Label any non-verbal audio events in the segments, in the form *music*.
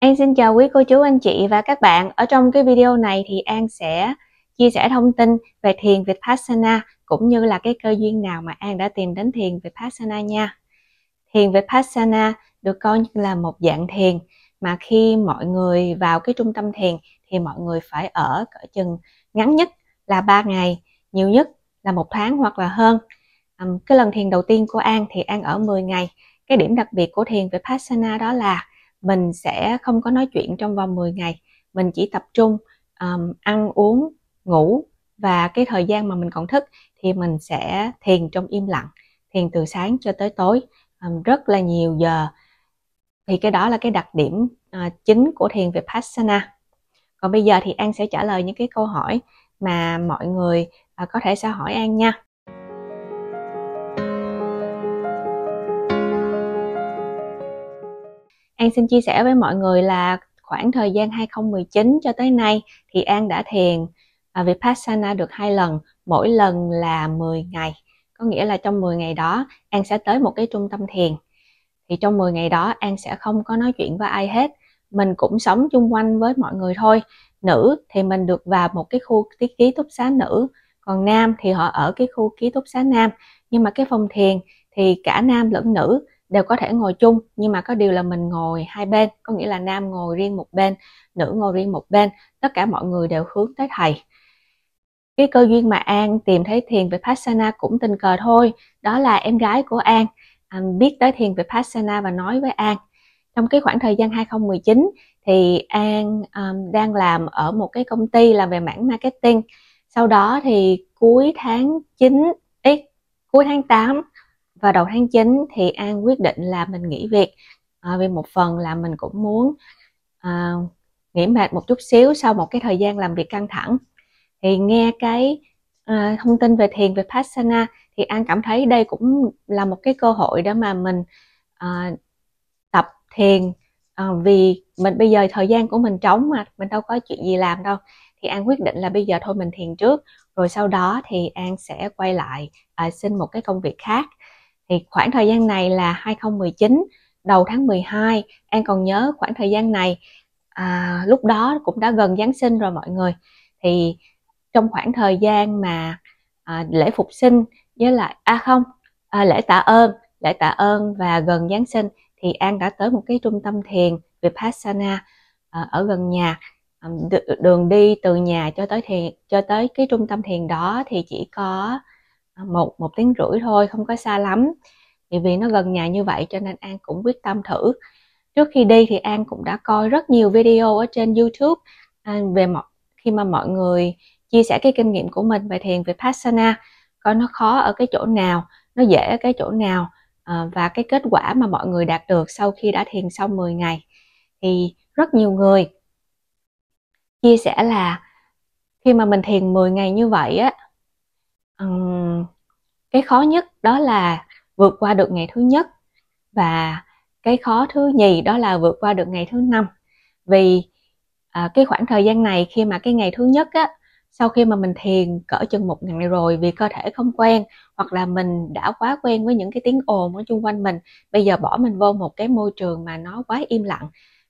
An xin chào quý cô chú anh chị và các bạn. Ở trong cái video này thì An sẽ chia sẻ thông tin về thiền Vipassana cũng như là cái cơ duyên nào mà An đã tìm đến thiền Vipassana nha. Thiền Vipassana được coi như là một dạng thiền mà khi mọi người vào cái trung tâm thiền thì mọi người phải ở cỡ chừng ngắn nhất là 3 ngày, nhiều nhất là một tháng hoặc là hơn. cái lần thiền đầu tiên của An thì An ở 10 ngày. Cái điểm đặc biệt của thiền Vipassana đó là mình sẽ không có nói chuyện trong vòng 10 ngày mình chỉ tập trung um, ăn uống ngủ và cái thời gian mà mình còn thức thì mình sẽ thiền trong im lặng thiền từ sáng cho tới tối um, rất là nhiều giờ thì cái đó là cái đặc điểm uh, chính của thiền vipassana còn bây giờ thì an sẽ trả lời những cái câu hỏi mà mọi người uh, có thể sẽ hỏi an nha An xin chia sẻ với mọi người là khoảng thời gian 2019 cho tới nay thì An đã thiền à, Vipassana được hai lần, mỗi lần là 10 ngày. Có nghĩa là trong 10 ngày đó An sẽ tới một cái trung tâm thiền. Thì trong 10 ngày đó An sẽ không có nói chuyện với ai hết. Mình cũng sống chung quanh với mọi người thôi. Nữ thì mình được vào một cái khu ký túc xá nữ, còn nam thì họ ở cái khu ký túc xá nam. Nhưng mà cái phòng thiền thì cả nam lẫn nữ đều có thể ngồi chung nhưng mà có điều là mình ngồi hai bên có nghĩa là nam ngồi riêng một bên nữ ngồi riêng một bên tất cả mọi người đều hướng tới thầy cái cơ duyên mà an tìm thấy thiền về Pasana cũng tình cờ thôi đó là em gái của an biết tới thiền về Pasana và nói với an trong cái khoảng thời gian 2019 thì An um, đang làm ở một cái công ty làm về mảng marketing. Sau đó thì cuối tháng 9 ý, cuối tháng 8 và đầu tháng 9 thì An quyết định là mình nghỉ việc à, vì một phần là mình cũng muốn à, nghỉ mệt một chút xíu sau một cái thời gian làm việc căng thẳng. Thì nghe cái à, thông tin về thiền về Passana thì An cảm thấy đây cũng là một cái cơ hội để mà mình à, tập thiền à, vì mình bây giờ thời gian của mình trống mà mình đâu có chuyện gì làm đâu thì An quyết định là bây giờ thôi mình thiền trước rồi sau đó thì An sẽ quay lại à, xin một cái công việc khác thì khoảng thời gian này là 2019 đầu tháng 12 An còn nhớ khoảng thời gian này à, lúc đó cũng đã gần Giáng sinh rồi mọi người thì trong khoảng thời gian mà à, lễ phục sinh với lại a à không à, lễ tạ ơn lễ tạ ơn và gần Giáng sinh thì An đã tới một cái trung tâm thiền Vipassana à, ở gần nhà à, đường đi từ nhà cho tới thiền cho tới cái trung tâm thiền đó thì chỉ có một một tiếng rưỡi thôi không có xa lắm vì vì nó gần nhà như vậy cho nên an cũng quyết tâm thử trước khi đi thì an cũng đã coi rất nhiều video ở trên youtube à, về mọi khi mà mọi người chia sẻ cái kinh nghiệm của mình về thiền về Vipassana coi nó khó ở cái chỗ nào nó dễ ở cái chỗ nào à, và cái kết quả mà mọi người đạt được sau khi đã thiền xong 10 ngày thì rất nhiều người chia sẻ là khi mà mình thiền 10 ngày như vậy á Ờ, cái khó nhất đó là vượt qua được ngày thứ nhất và cái khó thứ nhì đó là vượt qua được ngày thứ năm vì à, cái khoảng thời gian này khi mà cái ngày thứ nhất á sau khi mà mình thiền cỡ chừng một ngày rồi vì cơ thể không quen hoặc là mình đã quá quen với những cái tiếng ồn ở chung quanh mình bây giờ bỏ mình vô một cái môi trường mà nó quá im lặng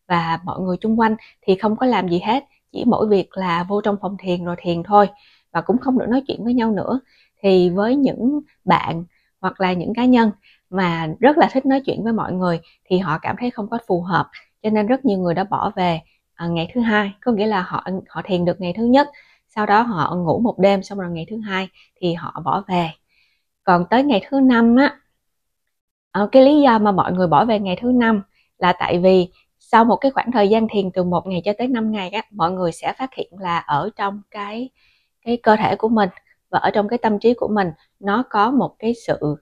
và mọi người chung quanh thì không có làm gì hết chỉ mỗi việc là vô trong phòng thiền rồi thiền thôi và cũng không được nói chuyện với nhau nữa thì với những bạn hoặc là những cá nhân mà rất là thích nói chuyện với mọi người thì họ cảm thấy không có phù hợp cho nên rất nhiều người đã bỏ về à, ngày thứ hai có nghĩa là họ họ thiền được ngày thứ nhất sau đó họ ngủ một đêm xong rồi ngày thứ hai thì họ bỏ về còn tới ngày thứ năm á à, cái lý do mà mọi người bỏ về ngày thứ năm là tại vì sau một cái khoảng thời gian thiền từ một ngày cho tới năm ngày á mọi người sẽ phát hiện là ở trong cái cái cơ thể của mình và ở trong cái tâm trí của mình nó có một cái sự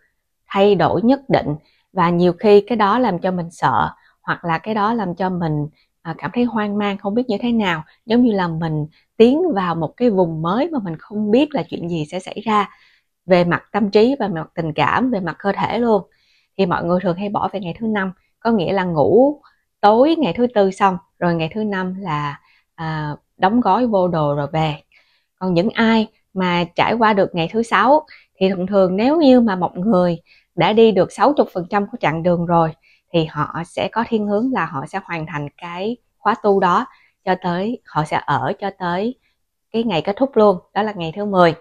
thay đổi nhất định và nhiều khi cái đó làm cho mình sợ hoặc là cái đó làm cho mình à, cảm thấy hoang mang không biết như thế nào giống như là mình tiến vào một cái vùng mới mà mình không biết là chuyện gì sẽ xảy ra về mặt tâm trí và mặt tình cảm về mặt cơ thể luôn thì mọi người thường hay bỏ về ngày thứ năm có nghĩa là ngủ tối ngày thứ tư xong rồi ngày thứ năm là à, đóng gói vô đồ rồi về còn những ai mà trải qua được ngày thứ sáu thì thường thường nếu như mà một người đã đi được 60% của chặng đường rồi thì họ sẽ có thiên hướng là họ sẽ hoàn thành cái khóa tu đó cho tới họ sẽ ở cho tới cái ngày kết thúc luôn, đó là ngày thứ 10.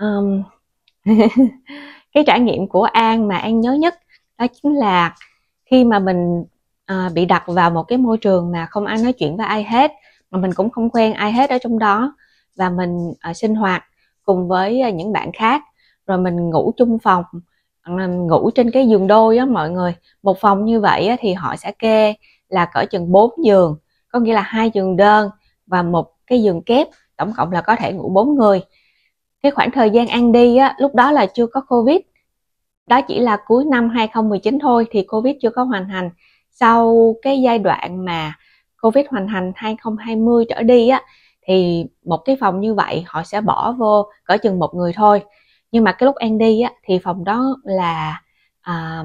Um, *laughs* cái trải nghiệm của An mà An nhớ nhất đó chính là khi mà mình à, bị đặt vào một cái môi trường mà không ai nói chuyện với ai hết mà mình cũng không quen ai hết ở trong đó và mình à, sinh hoạt cùng với à, những bạn khác rồi mình ngủ chung phòng à, ngủ trên cái giường đôi á mọi người một phòng như vậy á, thì họ sẽ kê là cỡ chừng 4 giường có nghĩa là hai giường đơn và một cái giường kép tổng cộng là có thể ngủ 4 người cái khoảng thời gian ăn đi á, lúc đó là chưa có Covid đó chỉ là cuối năm 2019 thôi thì Covid chưa có hoàn thành sau cái giai đoạn mà Covid hoành hành 2020 trở đi á thì một cái phòng như vậy họ sẽ bỏ vô cỡ chừng một người thôi nhưng mà cái lúc An đi á thì phòng đó là à,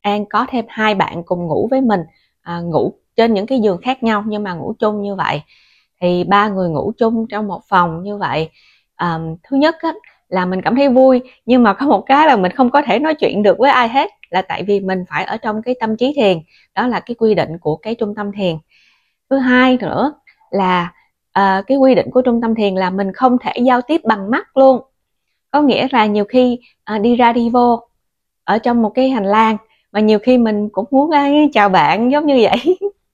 An có thêm hai bạn cùng ngủ với mình à, ngủ trên những cái giường khác nhau nhưng mà ngủ chung như vậy thì ba người ngủ chung trong một phòng như vậy à, thứ nhất á, là mình cảm thấy vui nhưng mà có một cái là mình không có thể nói chuyện được với ai hết là tại vì mình phải ở trong cái tâm trí thiền đó là cái quy định của cái trung tâm thiền thứ hai nữa là uh, cái quy định của trung tâm thiền là mình không thể giao tiếp bằng mắt luôn có nghĩa là nhiều khi uh, đi ra đi vô ở trong một cái hành lang mà nhiều khi mình cũng muốn uh, chào bạn giống như vậy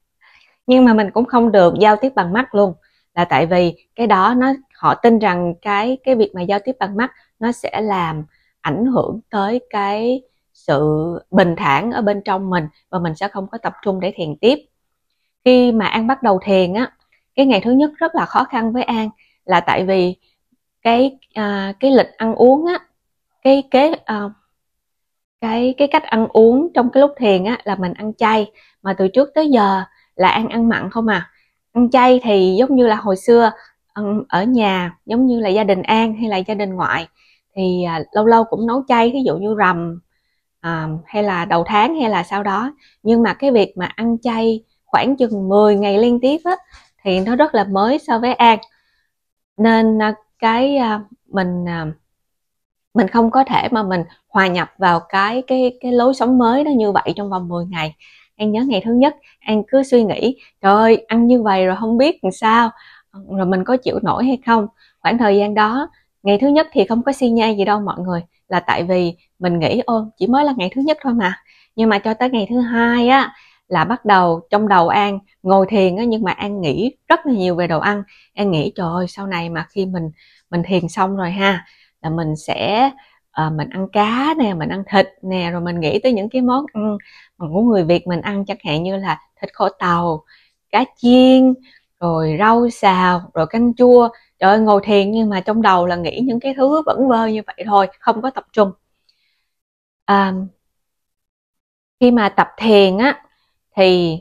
*laughs* nhưng mà mình cũng không được giao tiếp bằng mắt luôn là tại vì cái đó nó họ tin rằng cái cái việc mà giao tiếp bằng mắt nó sẽ làm ảnh hưởng tới cái sự bình thản ở bên trong mình và mình sẽ không có tập trung để thiền tiếp khi mà an bắt đầu thiền á cái ngày thứ nhất rất là khó khăn với an là tại vì cái à, cái lịch ăn uống á cái kế à, cái cái cách ăn uống trong cái lúc thiền á là mình ăn chay mà từ trước tới giờ là ăn ăn mặn không à ăn chay thì giống như là hồi xưa Ờ, ở nhà giống như là gia đình an hay là gia đình ngoại thì à, lâu lâu cũng nấu chay ví dụ như rằm à, hay là đầu tháng hay là sau đó nhưng mà cái việc mà ăn chay khoảng chừng 10 ngày liên tiếp á, thì nó rất là mới so với an nên à, cái à, mình mình không có thể mà mình hòa nhập vào cái cái cái lối sống mới đó như vậy trong vòng 10 ngày An nhớ ngày thứ nhất An cứ suy nghĩ trời ơi ăn như vậy rồi không biết làm sao rồi mình có chịu nổi hay không khoảng thời gian đó ngày thứ nhất thì không có xi nhai gì đâu mọi người là tại vì mình nghĩ ô chỉ mới là ngày thứ nhất thôi mà nhưng mà cho tới ngày thứ hai á là bắt đầu trong đầu an ngồi thiền á nhưng mà an nghĩ rất là nhiều về đồ ăn an nghĩ trời ơi sau này mà khi mình mình thiền xong rồi ha là mình sẽ à, mình ăn cá nè mình ăn thịt nè rồi mình nghĩ tới những cái món ăn của người việt mình ăn chẳng hạn như là thịt kho tàu cá chiên rồi rau xào rồi canh chua trời ơi ngồi thiền nhưng mà trong đầu là nghĩ những cái thứ vẫn vơ như vậy thôi không có tập trung à, khi mà tập thiền á thì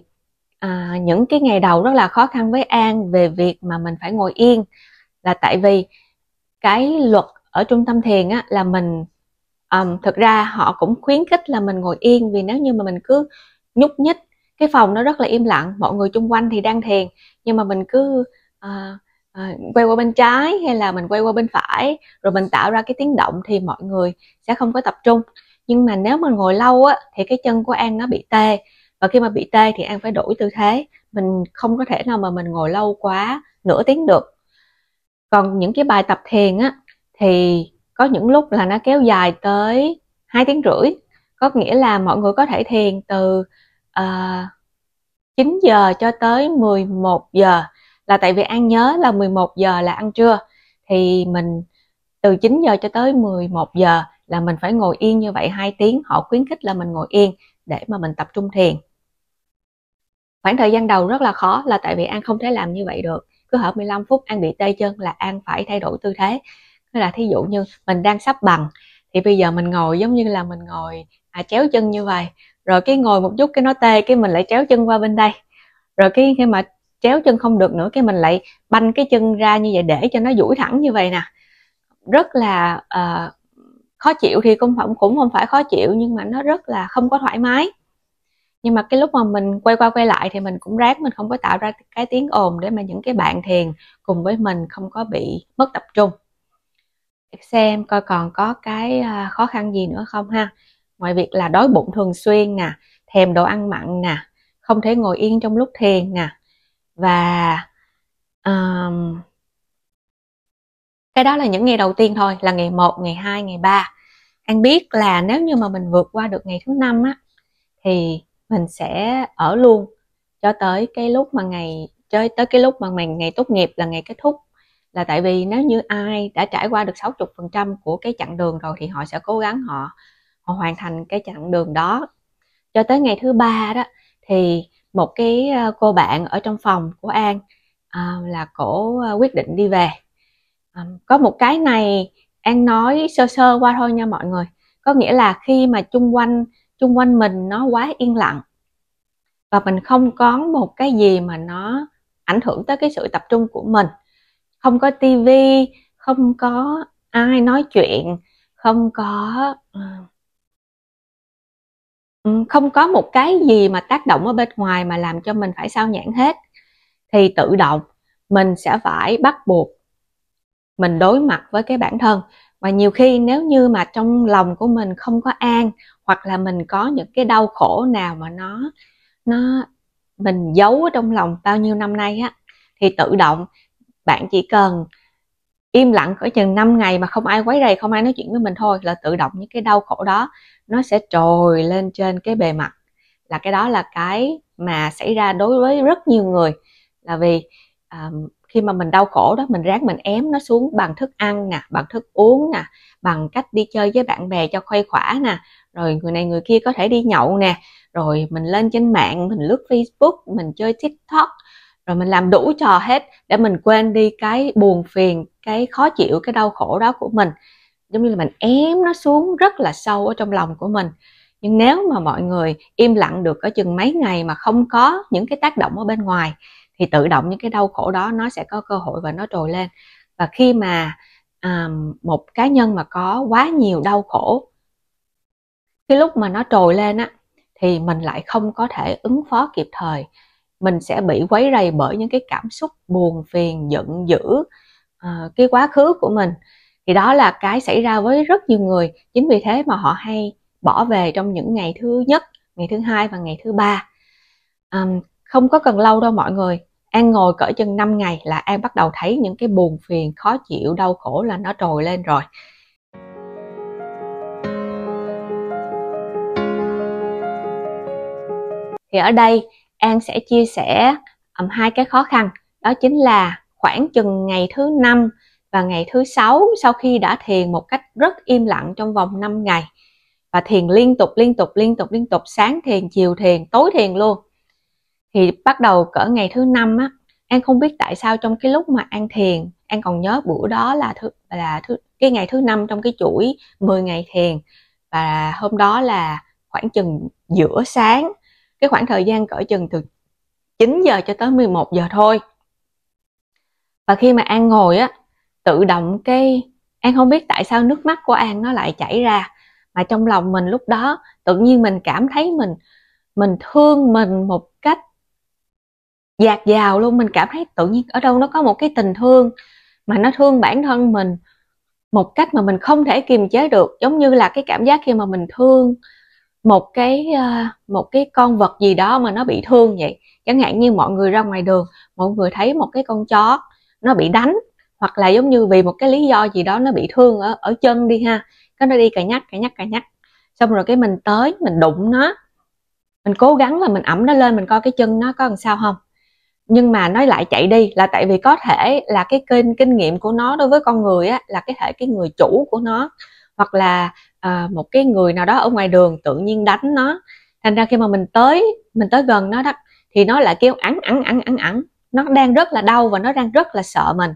à, những cái ngày đầu rất là khó khăn với an về việc mà mình phải ngồi yên là tại vì cái luật ở trung tâm thiền á là mình um, thực ra họ cũng khuyến khích là mình ngồi yên vì nếu như mà mình cứ nhúc nhích cái phòng nó rất là im lặng mọi người chung quanh thì đang thiền nhưng mà mình cứ uh, uh, quay qua bên trái hay là mình quay qua bên phải rồi mình tạo ra cái tiếng động thì mọi người sẽ không có tập trung nhưng mà nếu mình ngồi lâu á thì cái chân của an nó bị tê và khi mà bị tê thì an phải đổi tư thế mình không có thể nào mà mình ngồi lâu quá nửa tiếng được còn những cái bài tập thiền á thì có những lúc là nó kéo dài tới hai tiếng rưỡi có nghĩa là mọi người có thể thiền từ uh, ờ, 9 giờ cho tới 11 giờ là tại vì An nhớ là 11 giờ là ăn trưa thì mình từ 9 giờ cho tới 11 giờ là mình phải ngồi yên như vậy 2 tiếng họ khuyến khích là mình ngồi yên để mà mình tập trung thiền khoảng thời gian đầu rất là khó là tại vì An không thể làm như vậy được cứ hở 15 phút An bị tê chân là An phải thay đổi tư thế tức là thí dụ như mình đang sắp bằng thì bây giờ mình ngồi giống như là mình ngồi à, chéo chân như vậy rồi cái ngồi một chút cái nó tê cái mình lại chéo chân qua bên đây rồi cái khi mà chéo chân không được nữa cái mình lại banh cái chân ra như vậy để cho nó duỗi thẳng như vậy nè rất là uh, khó chịu thì cũng không cũng không phải khó chịu nhưng mà nó rất là không có thoải mái nhưng mà cái lúc mà mình quay qua quay lại thì mình cũng ráng mình không có tạo ra cái tiếng ồn để mà những cái bạn thiền cùng với mình không có bị mất tập trung xem coi còn có cái ờ, khó khăn gì nữa không ha ngoài việc là đói bụng thường xuyên nè thèm đồ ăn mặn nè không thể ngồi yên trong lúc thiền nè và um, cái đó là những ngày đầu tiên thôi là ngày 1, ngày 2, ngày 3 Anh biết là nếu như mà mình vượt qua được ngày thứ năm á thì mình sẽ ở luôn cho tới cái lúc mà ngày chơi tới cái lúc mà mình ngày tốt nghiệp là ngày kết thúc là tại vì nếu như ai đã trải qua được 60% của cái chặng đường rồi thì họ sẽ cố gắng họ họ hoàn thành cái chặng đường đó cho tới ngày thứ ba đó thì một cái ờ, cô bạn ở trong phòng của an à, là cổ ờ, quyết định đi về à, có một cái này an nói sơ sơ qua thôi nha mọi người có nghĩa là khi mà chung quanh chung quanh mình nó quá yên lặng và mình không có một cái gì mà nó ảnh hưởng tới cái sự tập trung của mình không có tivi không có ai nói chuyện không có Ừ, không có một cái gì mà tác động ở bên ngoài mà làm cho mình phải sao nhãn hết thì tự động mình sẽ phải bắt buộc mình đối mặt với cái bản thân mà nhiều khi nếu như mà trong lòng của mình không có an hoặc là mình có những cái đau khổ nào mà nó nó mình giấu ở trong lòng bao nhiêu năm nay á thì tự động bạn chỉ cần im lặng cỡ chừng 5 ngày mà không ai quấy rầy không ai nói chuyện với mình thôi là tự động những cái đau khổ đó nó sẽ trồi lên trên cái bề mặt là cái đó là cái mà xảy ra đối với rất nhiều người là vì um, khi mà mình đau khổ đó mình ráng mình ém nó xuống bằng thức ăn nè bằng thức uống nè bằng cách đi chơi với bạn bè cho khuây khỏa nè rồi người này người kia có thể đi nhậu nè rồi mình lên trên mạng mình lướt facebook mình chơi tiktok rồi mình làm đủ trò hết để mình quên đi cái buồn phiền cái khó chịu cái đau khổ đó của mình giống như là mình ém nó xuống rất là sâu ở trong lòng của mình nhưng nếu mà mọi người im lặng được ở chừng mấy ngày mà không có những cái tác động ở bên ngoài thì tự động những cái đau khổ đó nó sẽ có cơ hội và nó trồi lên và khi mà à, một cá nhân mà có quá nhiều đau khổ cái lúc mà nó trồi lên á thì mình lại không có thể ứng phó kịp thời mình sẽ bị quấy rầy bởi những cái cảm xúc buồn phiền giận dữ uh, cái quá khứ của mình thì đó là cái xảy ra với rất nhiều người chính vì thế mà họ hay bỏ về trong những ngày thứ nhất ngày thứ hai và ngày thứ ba um, không có cần lâu đâu mọi người An ngồi cỡ chân 5 ngày là An bắt đầu thấy những cái buồn phiền, khó chịu, đau khổ là nó trồi lên rồi. Thì ở đây An sẽ chia sẻ um, hai cái khó khăn đó chính là khoảng chừng ngày thứ năm và ngày thứ sáu sau khi đã thiền một cách rất im lặng trong vòng 5 ngày và thiền liên tục liên tục liên tục liên tục sáng thiền chiều thiền tối thiền luôn thì bắt đầu cỡ ngày thứ năm á An không biết tại sao trong cái lúc mà An thiền An còn nhớ bữa đó là thứ là thứ cái ngày thứ năm trong cái chuỗi 10 ngày thiền và hôm đó là khoảng chừng giữa sáng cái khoảng thời gian cỡ chừng từ 9 giờ cho tới 11 giờ thôi và khi mà An ngồi á tự động cái An không biết tại sao nước mắt của An nó lại chảy ra mà trong lòng mình lúc đó tự nhiên mình cảm thấy mình mình thương mình một cách dạt dào luôn mình cảm thấy tự nhiên ở đâu nó có một cái tình thương mà nó thương bản thân mình một cách mà mình không thể kiềm chế được giống như là cái cảm giác khi mà mình thương một cái ờ, một cái con vật gì đó mà nó bị thương vậy chẳng hạn như mọi người ra ngoài đường mọi người thấy một cái con chó nó bị đánh hoặc là giống như vì một cái lý do gì đó nó bị thương ở ở chân đi ha cái nó đi cà nhắc cà nhắc cà nhắc xong rồi cái mình tới mình đụng nó mình cố gắng là mình ẩm nó lên mình coi cái chân nó có làm sao không nhưng mà nói lại chạy đi là tại vì có thể là cái kinh kinh nghiệm của nó đối với con người á là cái thể cái người chủ của nó hoặc là à, một cái người nào đó ở ngoài đường tự nhiên đánh nó thành ra khi mà mình tới mình tới gần nó đó thì nó lại kêu ẵn ẵn ẵn ẵn ẵn nó đang rất là đau và nó đang rất là sợ mình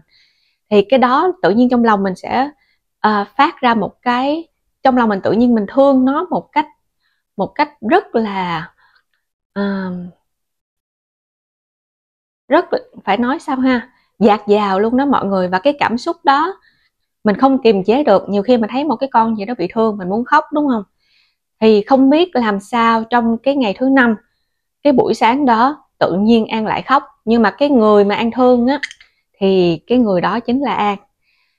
thì cái đó tự nhiên trong lòng mình sẽ uh, phát ra một cái trong lòng mình tự nhiên mình thương nó một cách một cách rất là uh, rất phải nói sao ha dạt dào luôn đó mọi người và cái cảm xúc đó mình không kiềm chế được nhiều khi mình thấy một cái con gì đó bị thương mình muốn khóc đúng không thì không biết làm sao trong cái ngày thứ năm cái buổi sáng đó tự nhiên an lại khóc nhưng mà cái người mà an thương á thì cái người đó chính là an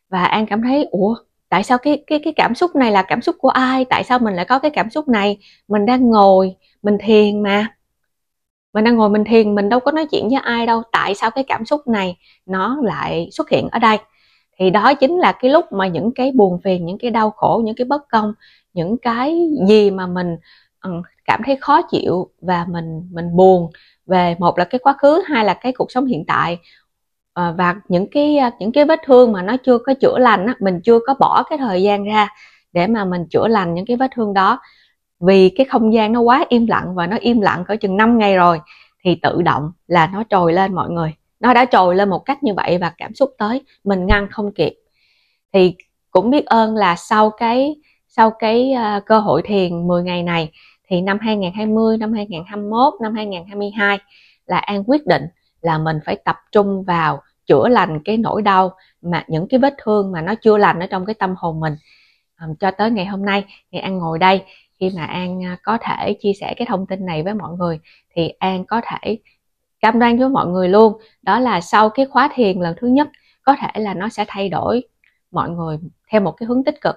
và an cảm thấy ủa tại sao cái cái cái cảm xúc này là cảm xúc của ai tại sao mình lại có cái cảm xúc này mình đang ngồi mình thiền mà mình đang ngồi mình thiền mình đâu có nói chuyện với ai đâu tại sao cái cảm xúc này nó lại xuất hiện ở đây thì đó chính là cái lúc mà những cái buồn phiền những cái đau khổ những cái bất công những cái gì mà mình ừ, cảm thấy khó chịu và mình mình buồn về một là cái quá khứ hai là cái cuộc sống hiện tại ờ, và những cái ờ, những cái vết thương mà nó chưa có chữa lành mình chưa có bỏ cái thời gian ra để mà mình chữa lành những cái vết thương đó vì cái không gian nó quá im lặng và nó im lặng có chừng 5 ngày rồi thì tự động là nó trồi lên mọi người nó đã trồi lên một cách như vậy và cảm xúc tới mình ngăn không kịp thì cũng biết ơn là sau cái sau cái uh, cơ hội thiền 10 ngày này thì năm 2020, năm 2021, năm 2022 là An quyết định là mình phải tập trung vào chữa lành cái nỗi đau mà những cái vết thương mà nó chưa lành ở trong cái tâm hồn mình um, cho tới ngày hôm nay thì An ngồi đây khi mà An ờ, có thể chia sẻ cái thông tin này với mọi người thì An có thể cam đoan với mọi người luôn đó là sau cái khóa thiền lần thứ nhất có thể là nó sẽ thay đổi mọi người theo một cái hướng tích cực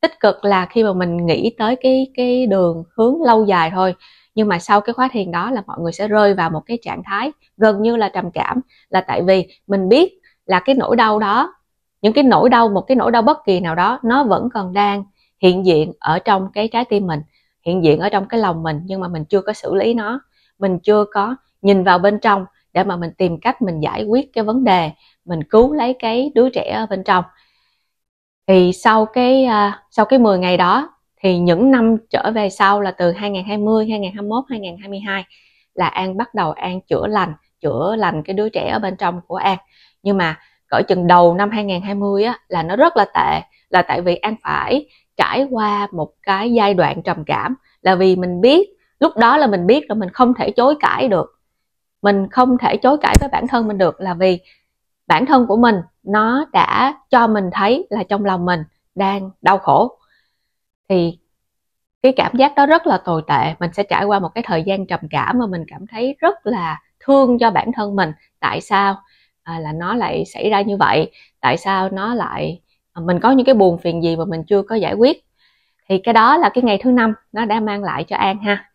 tích cực là khi mà mình nghĩ tới cái cái đường hướng lâu dài thôi nhưng mà sau cái khóa thiền đó là mọi người sẽ rơi vào một cái trạng thái gần như là trầm cảm là tại vì mình biết là cái nỗi đau đó những cái nỗi đau một cái nỗi đau bất kỳ nào đó nó vẫn còn đang hiện diện ở trong cái trái tim mình hiện diện ở trong cái lòng mình nhưng mà mình chưa có xử lý nó mình chưa có nhìn vào bên trong để mà mình tìm cách mình giải quyết cái vấn đề mình cứu lấy cái đứa trẻ ở bên trong thì sau cái à, sau cái 10 ngày đó thì những năm trở về sau là từ 2020, 2021, 2022 là An bắt đầu An chữa lành, chữa lành cái đứa trẻ ở bên trong của An. Nhưng mà cỡ chừng đầu năm 2020 á, là nó rất là tệ là tại vì An phải trải qua một cái giai đoạn trầm cảm là vì mình biết lúc đó là mình biết là mình không thể chối cãi được mình không thể chối cãi với bản thân mình được là vì bản thân của mình nó đã cho mình thấy là trong lòng mình đang đau khổ thì cái cảm giác đó rất là tồi tệ mình sẽ trải qua một cái thời gian trầm cảm mà mình cảm thấy rất là thương cho bản thân mình tại sao à, là nó lại xảy ra như vậy tại sao nó lại à, mình có những cái buồn phiền gì mà mình chưa có giải quyết thì cái đó là cái ngày thứ năm nó đã mang lại cho an ha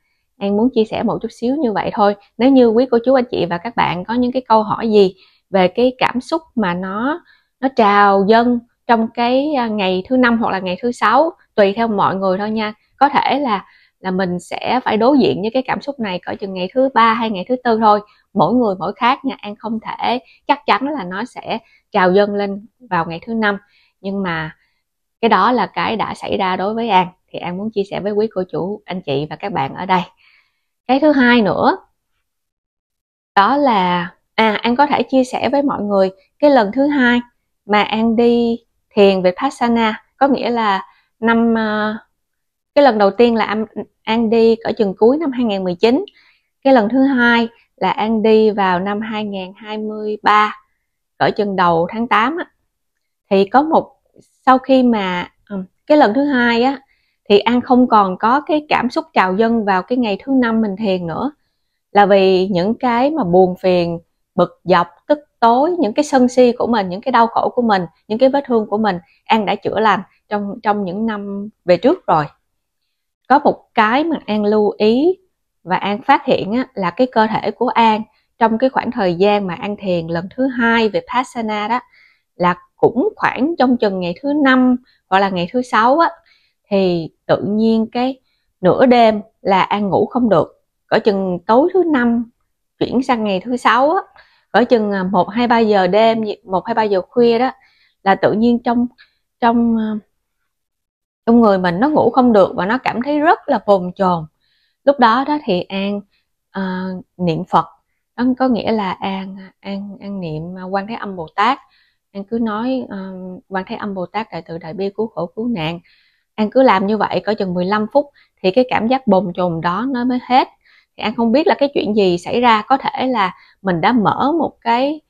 An muốn chia sẻ một chút xíu như vậy thôi. Nếu như quý cô chú anh chị và các bạn có những cái câu hỏi gì về cái cảm xúc mà nó nó trào dâng trong cái à, ngày thứ năm hoặc là ngày thứ sáu tùy theo mọi người thôi nha. Có thể là là mình sẽ phải đối diện với cái cảm xúc này cỡ chừng ngày thứ ba hay ngày thứ tư thôi mỗi người mỗi khác nha an không thể chắc chắn là nó sẽ trào dâng lên vào ngày thứ năm nhưng mà cái đó là cái đã xảy ra đối với an thì an muốn chia sẻ với quý cô chủ anh chị và các bạn ở đây cái thứ hai nữa đó là à an có thể chia sẻ với mọi người cái lần thứ hai mà an đi thiền vipassana có nghĩa là năm ờ, cái lần đầu tiên là an đi ở chừng cuối năm 2019 cái lần thứ hai là an đi vào năm 2023 ở chừng đầu tháng 8 á, thì có một sau khi mà cái lần thứ hai á thì An không còn có cái cảm xúc trào dân vào cái ngày thứ năm mình thiền nữa là vì những cái mà buồn phiền bực dọc tức tối những cái sân si của mình những cái đau khổ của mình những cái vết thương của mình An đã chữa lành trong trong những năm về trước rồi có một cái mà An lưu ý và An phát hiện á, là cái cơ thể của An trong cái khoảng thời gian mà An thiền lần thứ hai về pasana đó là cũng khoảng trong chừng ngày thứ năm hoặc là ngày thứ sáu á, thì tự nhiên cái nửa đêm là ăn ngủ không được cỡ chừng tối thứ năm chuyển sang ngày thứ sáu á cỡ chừng à, một hai ba giờ đêm một hai ba giờ khuya đó là tự nhiên trong trong à, trong người mình nó ngủ không được và nó cảm thấy rất là bồn chồn lúc đó đó thì an uh, niệm phật đó có nghĩa là an an an niệm quan thế âm bồ tát an cứ nói uh, quan thế âm bồ tát đại từ đại bi cứu khổ cứu nạn An cứ làm như vậy có chừng 15 phút thì cái cảm giác bồn chồn đó nó mới hết. Thì An không biết là cái chuyện gì xảy ra, có thể là mình đã mở một cái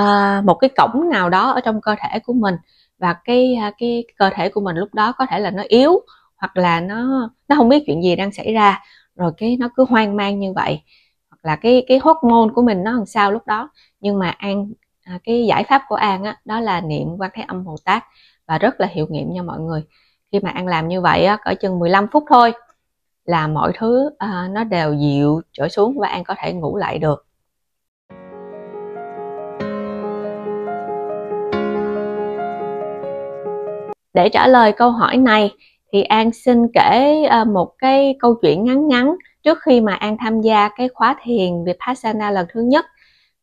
uh, một cái cổng nào đó ở trong cơ thể của mình và cái ờ, cái cơ thể của mình lúc đó có thể là nó yếu hoặc là nó nó không biết chuyện gì đang xảy ra rồi cái nó cứ hoang mang như vậy hoặc là cái cái hormone của mình nó làm sao lúc đó nhưng mà an ờ, cái giải pháp của an á, đó là niệm quan thế âm bồ tát và rất là hiệu nghiệm nha mọi người khi mà An làm như vậy á, cỡ chừng 15 phút thôi là mọi thứ à, nó đều dịu trở xuống và An có thể ngủ lại được để trả lời câu hỏi này thì An xin kể à, một cái câu chuyện ngắn ngắn trước khi mà An tham gia cái khóa thiền Vipassana lần thứ nhất.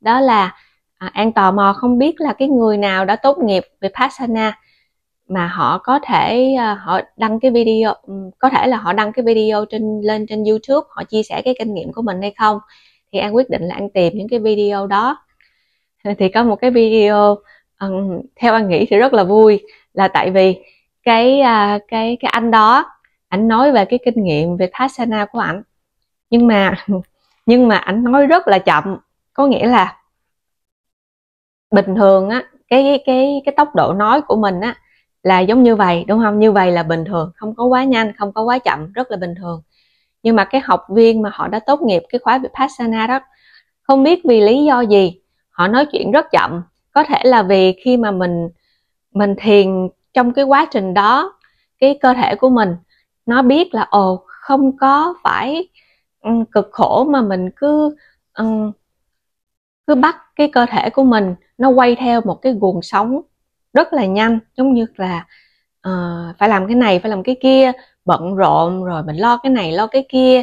Đó là à, An tò mò không biết là cái người nào đã tốt nghiệp Vipassana mà họ có thể ờ, họ đăng cái video ừ, có thể là họ đăng cái video trên lên trên YouTube họ chia sẻ cái kinh nghiệm của mình hay không thì An quyết định là An tìm những cái video đó *laughs* thì có một cái video um, theo An nghĩ thì rất là vui là tại vì cái uh, cái cái anh đó ảnh nói về cái kinh nghiệm về Thasana của ảnh nhưng mà *laughs* nhưng mà ảnh nói rất là chậm có nghĩa là bình thường á cái cái cái tốc độ nói của mình á là giống như vậy đúng không như vậy là bình thường không có quá nhanh không có quá chậm rất là bình thường nhưng mà cái học viên mà họ đã tốt nghiệp cái khóa vipassana đó không biết vì lý do gì họ nói chuyện rất chậm có thể là vì khi mà mình mình thiền trong cái quá trình đó cái cơ thể của mình nó biết là ồ không có phải um, cực khổ mà mình cứ um, cứ bắt cái cơ thể của mình nó quay theo một cái guồng sống rất là nhanh giống như là uh, phải làm cái này phải làm cái kia bận rộn rồi mình lo cái này lo cái kia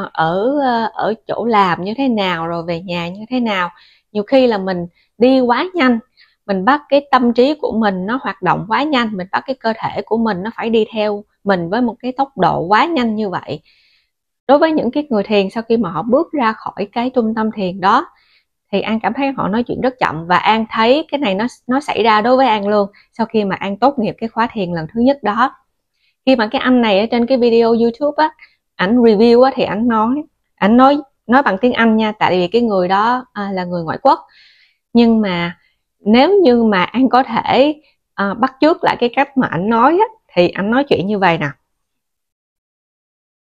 uh, ở uh, ở chỗ làm như thế nào rồi về nhà như thế nào nhiều khi là mình đi quá nhanh mình bắt cái tâm trí của mình nó hoạt động quá nhanh mình bắt cái cơ thể của mình nó phải đi theo mình với một cái tốc độ quá nhanh như vậy đối với những cái người thiền sau khi mà họ bước ra khỏi cái trung tâm thiền đó thì an cảm thấy họ nói chuyện rất chậm và an thấy cái này nó nó xảy ra đối với an luôn sau khi mà an tốt nghiệp cái khóa thiền lần thứ nhất đó khi mà cái anh này ở trên cái video youtube á ảnh review á thì ảnh nói ảnh nói nói bằng tiếng anh nha tại vì cái người đó à, là người ngoại quốc nhưng mà nếu như mà an có thể à, bắt chước lại cái cách mà ảnh nói á, thì ảnh nói chuyện như vậy nè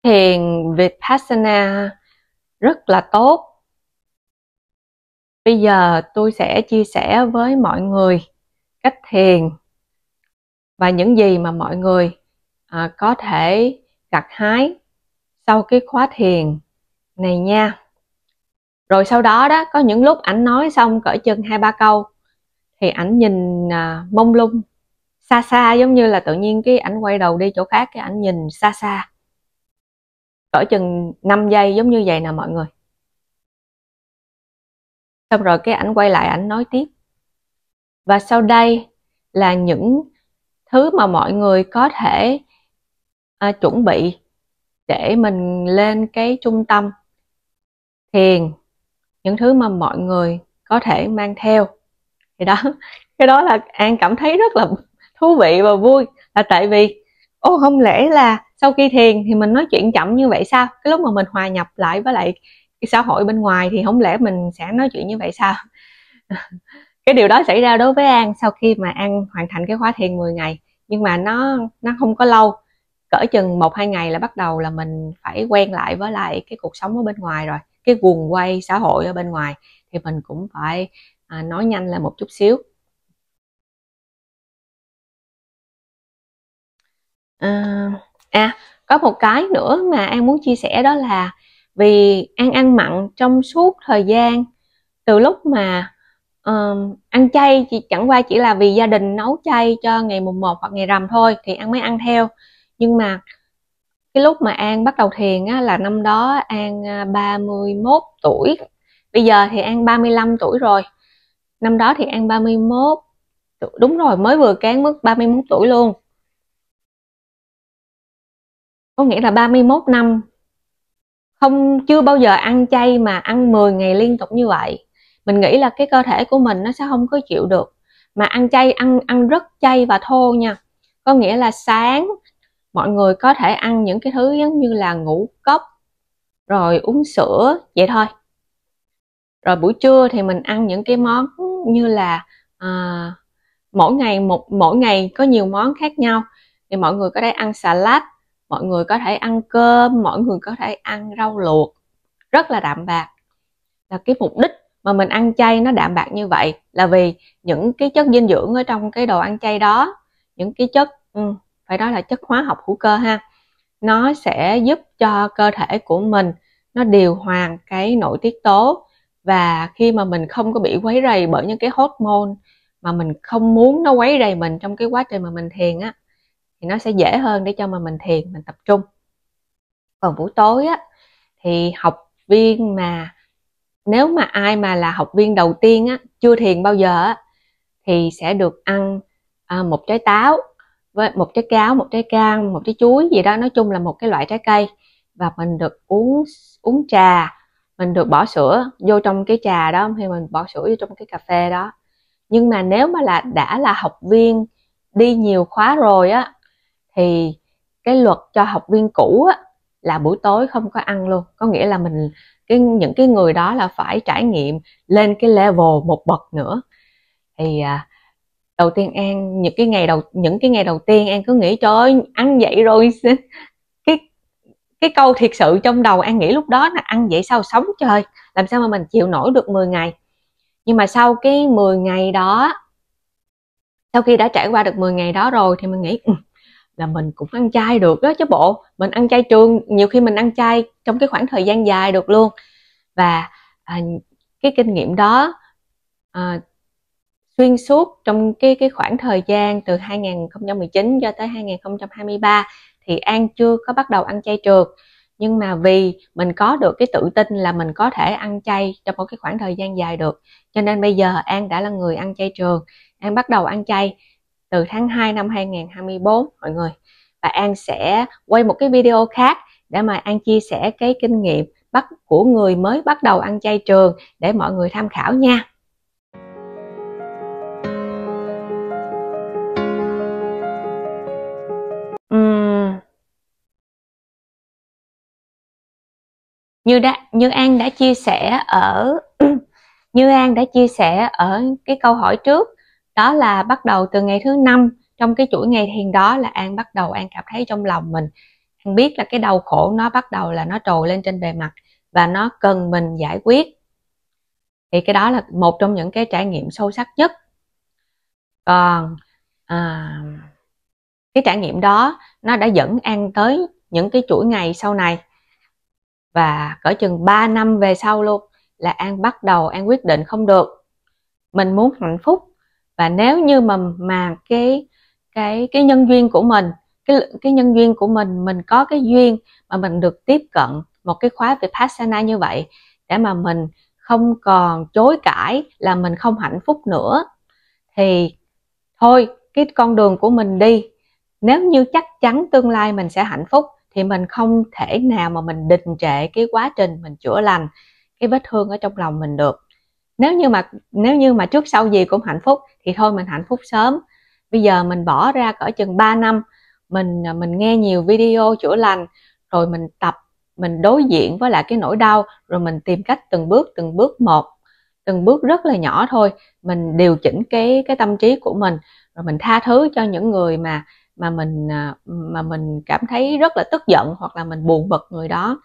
thiền vipassana rất là tốt Bây giờ tôi sẽ chia sẻ với mọi người cách thiền và những gì mà mọi người à, có thể gặt hái sau cái khóa thiền này nha. Rồi sau đó đó có những lúc ảnh nói xong cỡ chừng hai ba câu thì ảnh nhìn à, mông lung xa xa giống như là tự nhiên cái ảnh quay đầu đi chỗ khác cái ảnh nhìn xa xa cỡ chừng 5 giây giống như vậy nè mọi người xong rồi cái ảnh quay lại ảnh nói tiếp và sau đây là những thứ mà mọi người có thể à, chuẩn bị để mình lên cái trung tâm thiền những thứ mà mọi người có thể mang theo thì đó *laughs* cái đó là an cảm thấy rất là thú vị và vui là tại vì ô không lẽ là sau khi thiền thì mình nói chuyện chậm như vậy sao cái lúc mà mình hòa nhập lại với lại cái xã hội bên ngoài thì không lẽ mình sẽ nói chuyện như vậy sao *laughs* cái điều đó xảy ra đối với An sau khi mà An hoàn thành cái khóa thiền 10 ngày nhưng mà nó nó không có lâu cỡ chừng một hai ngày là bắt đầu là mình phải quen lại với lại cái cuộc sống ở bên ngoài rồi cái quần quay xã hội ở bên ngoài thì mình cũng phải à, nói nhanh lên một chút xíu à, à có một cái nữa mà An muốn chia sẻ đó là vì ăn ăn mặn trong suốt thời gian từ lúc mà um, ăn chay chỉ chẳng qua chỉ là vì gia đình nấu chay cho ngày mùng 1 hoặc ngày rằm thôi thì ăn mới ăn theo nhưng mà cái lúc mà An bắt đầu thiền á, là năm đó An 31 à, tuổi bây giờ thì An 35 tuổi rồi năm đó thì An 31 đúng rồi mới vừa cán mức 31 tuổi luôn có nghĩa là 31 năm không chưa bao giờ ăn chay mà ăn 10 ngày liên tục như vậy mình nghĩ là cái cơ thể của mình nó sẽ không có chịu được mà ăn chay ăn ăn rất chay và thô nha có nghĩa là sáng mọi người có thể ăn những cái thứ giống như là ngũ cốc rồi uống sữa vậy thôi rồi buổi trưa thì mình ăn những cái món như là à, mỗi ngày một mỗi ngày có nhiều món khác nhau thì mọi người có thể ăn salad mọi người có thể ăn cơm mọi người có thể ăn rau luộc rất là đạm bạc là cái mục đích mà mình ăn chay nó đạm bạc như vậy là vì những cái chất dinh dưỡng ở trong cái đồ ăn chay đó những cái chất ừ, phải nói là chất hóa học hữu cơ ha nó sẽ giúp cho cơ thể của mình nó điều hòa cái nội tiết tố và khi mà mình không có bị quấy rầy bởi những cái hormone mà mình không muốn nó quấy rầy mình trong cái quá trình mà mình thiền á thì nó sẽ dễ hơn để cho mà mình thiền mình tập trung còn buổi tối á thì học viên mà nếu mà ai mà là học viên đầu tiên á chưa thiền bao giờ á thì sẽ được ăn à, một trái táo với một trái cáo một trái cam một trái chuối gì đó nói chung là một cái loại trái cây và mình được uống uống trà mình được bỏ sữa vô trong cái trà đó hay mình bỏ sữa vô trong cái cà phê đó nhưng mà nếu mà là đã là học viên đi nhiều khóa rồi á thì cái luật cho học viên cũ á, là buổi tối không có ăn luôn có nghĩa là mình cái những cái người đó là phải trải nghiệm lên cái level một bậc nữa thì à, đầu tiên an những cái ngày đầu những cái ngày đầu tiên an cứ nghĩ trời ơi ăn vậy rồi *laughs* cái cái câu thiệt sự trong đầu an nghĩ lúc đó là ăn vậy sao sống trời làm sao mà mình chịu nổi được 10 ngày nhưng mà sau cái 10 ngày đó sau khi đã trải qua được 10 ngày đó rồi thì mình nghĩ ừ, là mình cũng ăn chay được đó chứ bộ mình ăn chay trường nhiều khi mình ăn chay trong cái khoảng thời gian dài được luôn và à, cái kinh nghiệm đó à, xuyên suốt trong cái cái khoảng thời gian từ 2019 cho tới 2023 thì An chưa có bắt đầu ăn chay trường nhưng mà vì mình có được cái tự tin là mình có thể ăn chay trong một cái khoảng thời gian dài được cho nên bây giờ An đã là người ăn chay trường An bắt đầu ăn chay từ tháng 2 năm 2024 mọi người và An sẽ quay một cái video khác để mà An chia sẻ cái kinh nghiệm bắt của người mới bắt đầu ăn chay trường để mọi người tham khảo nha. Như đã như An đã chia sẻ ở *clears throat* như An đã chia sẻ ở cái câu hỏi trước đó là bắt đầu từ ngày thứ năm trong cái chuỗi ngày thiền đó là an bắt đầu an cảm thấy trong lòng mình an biết là cái đau khổ nó bắt đầu là nó trồi lên trên bề mặt và nó cần mình giải quyết thì cái đó là một trong những cái trải nghiệm sâu sắc nhất còn à, cái trải nghiệm đó nó đã dẫn an tới những cái chuỗi ngày sau này và cỡ chừng 3 năm về sau luôn là an bắt đầu an quyết định không được mình muốn hạnh phúc và nếu như mà mà cái cái cái nhân duyên của mình cái cái nhân duyên của mình mình có cái duyên mà mình được tiếp cận một cái khóa về Vipassana như vậy để mà mình không còn chối cãi là mình không hạnh phúc nữa thì thôi cái con đường của mình đi nếu như chắc chắn tương lai mình sẽ hạnh phúc thì mình không thể nào mà mình đình trệ cái quá trình mình chữa lành cái vết thương ở trong lòng mình được nếu như mà nếu như mà trước sau gì cũng hạnh phúc thì thôi mình hạnh phúc sớm bây giờ mình bỏ ra cỡ chừng 3 năm mình mình nghe nhiều video chữa lành rồi mình tập mình đối diện với lại cái nỗi đau rồi mình tìm cách từng bước từng bước một từng bước rất là nhỏ thôi mình điều chỉnh cái cái tâm trí của mình rồi mình tha thứ cho những người mà mà mình à, mà mình cảm thấy rất là tức giận hoặc là mình buồn bực người đó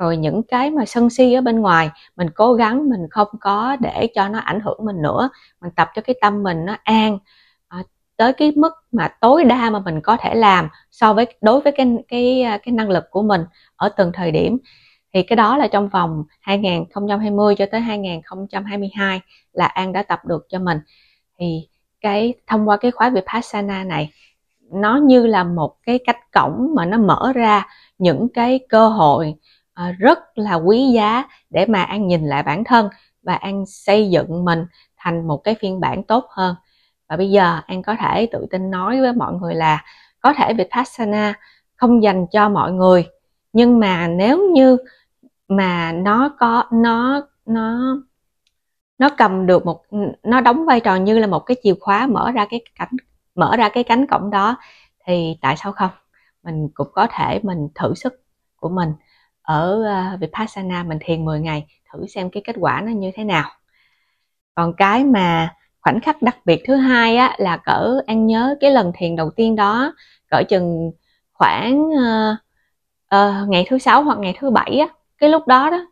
rồi những cái mà sân si ở bên ngoài mình cố gắng mình không có để cho nó ảnh hưởng mình nữa mình tập cho cái tâm mình nó an à, tới cái mức mà tối đa mà mình có thể làm so với đối với cái cái à, cái năng lực của mình ở từng thời điểm thì cái đó là trong vòng 2020 cho tới 2022 là An đã tập được cho mình thì cái thông qua cái khóa Vipassana này nó như là một cái cách cổng mà nó mở ra những cái cơ hội Ờ, rất là quý giá để mà an nhìn lại bản thân và an xây dựng mình thành một cái phiên bản tốt hơn và bây giờ an có thể tự tin nói với mọi người là có thể vipassana không dành cho mọi người nhưng mà nếu như mà nó có nó nó nó cầm được một nó đóng vai trò như là một cái chìa khóa mở ra cái cánh mở ra cái cánh cổng đó thì tại sao không mình cũng có thể mình thử sức của mình ở à, Vipassana mình thiền 10 ngày thử xem cái kết quả nó như thế nào còn cái mà khoảnh khắc đặc biệt thứ hai á, là cỡ ăn nhớ cái lần thiền đầu tiên đó cỡ chừng khoảng uh, uh, ngày thứ sáu hoặc ngày thứ bảy á cái lúc đó đó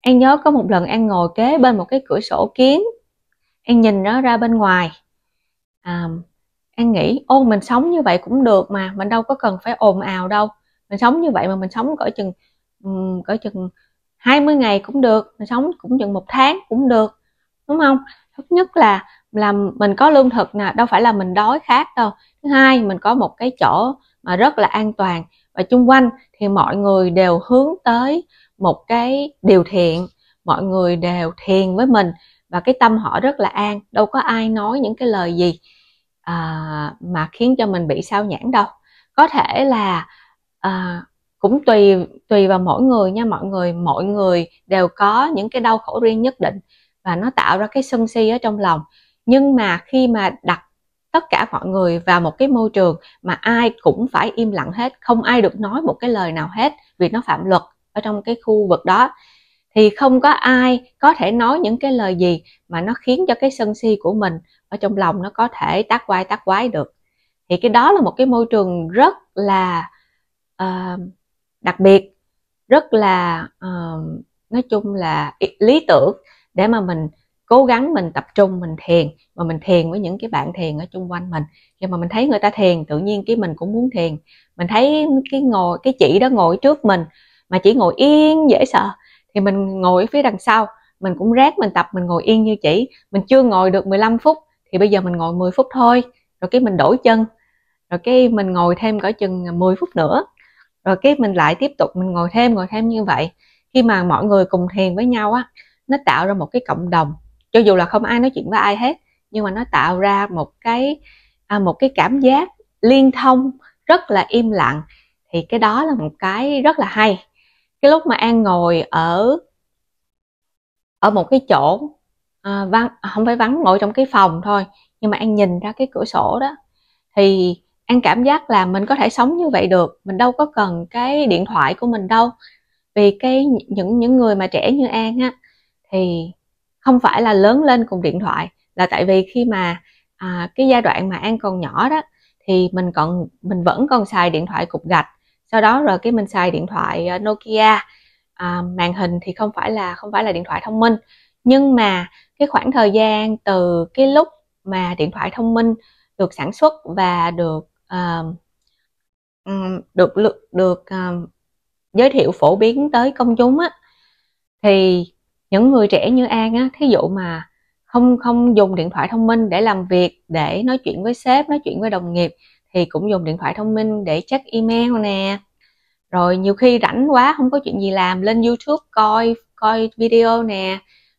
An nhớ có một lần An ngồi kế bên một cái cửa sổ kiến An nhìn nó ra bên ngoài à, An nghĩ ô mình sống như vậy cũng được mà Mình đâu có cần phải ồn ào đâu Mình sống như vậy mà mình sống cỡ chừng cỡ chừng 20 ngày cũng được mình sống cũng chừng một tháng cũng được đúng không thứ nhất là làm mình có lương thực nè đâu phải là mình đói khát đâu thứ hai mình có một cái chỗ mà rất là an toàn và chung quanh thì mọi người đều hướng tới một cái điều thiện mọi người đều thiền với mình và cái tâm họ rất là an đâu có ai nói những cái lời gì à, mà khiến cho mình bị sao nhãn đâu có thể là à, cũng tùy tùy vào mỗi người nha mọi người mọi người đều có những cái đau khổ riêng nhất định và nó tạo ra cái sân si ở trong lòng nhưng mà khi mà đặt tất cả mọi người vào một cái môi trường mà ai cũng phải im lặng hết không ai được nói một cái lời nào hết vì nó phạm luật ở trong cái khu vực đó thì không có ai có thể nói những cái lời gì mà nó khiến cho cái sân si của mình ở trong lòng nó có thể tác quay tác quái được thì cái đó là một cái môi trường rất là uh, đặc biệt rất là uh, nói chung là lý tưởng để mà mình cố gắng mình tập trung mình thiền mà mình thiền với những cái bạn thiền ở chung quanh mình khi mà mình thấy người ta thiền tự nhiên cái mình cũng muốn thiền mình thấy cái ngồi cái chị đó ngồi trước mình mà chỉ ngồi yên dễ sợ thì mình ngồi phía đằng sau mình cũng rác mình tập mình ngồi yên như chị. mình chưa ngồi được 15 phút thì bây giờ mình ngồi 10 phút thôi rồi cái mình đổi chân rồi cái mình ngồi thêm cỡ chừng 10 phút nữa rồi cái mình lại tiếp tục mình ngồi thêm ngồi thêm như vậy khi mà mọi người cùng thiền với nhau á nó tạo ra một cái cộng đồng cho dù là không ai nói chuyện với ai hết nhưng mà nó tạo ra một cái à, một cái cảm giác liên thông rất là im lặng thì cái đó là một cái rất là hay cái lúc mà an ngồi ở ở một cái chỗ à, vắng à, không phải vắng ngồi trong cái phòng thôi nhưng mà an nhìn ra cái cửa sổ đó thì An cảm giác là mình có thể sống như vậy được, mình đâu có cần cái điện thoại của mình đâu. Vì cái những những người mà trẻ như An á thì không phải là lớn lên cùng điện thoại là tại vì khi mà à, cái giai đoạn mà An còn nhỏ đó thì mình còn mình vẫn còn xài điện thoại cục gạch. Sau đó rồi cái mình xài điện thoại à, Nokia à, màn hình thì không phải là không phải là điện thoại thông minh nhưng mà cái khoảng thời gian từ cái lúc mà điện thoại thông minh được sản xuất và được uh, được được, được um, giới thiệu phổ biến tới công chúng á thì những người trẻ như An á, thí dụ mà không không dùng điện thoại thông minh để làm việc, để nói chuyện với sếp, nói chuyện với đồng nghiệp thì cũng dùng điện thoại thông minh để check email nè. Rồi nhiều khi rảnh quá không có chuyện gì làm lên YouTube coi coi video nè.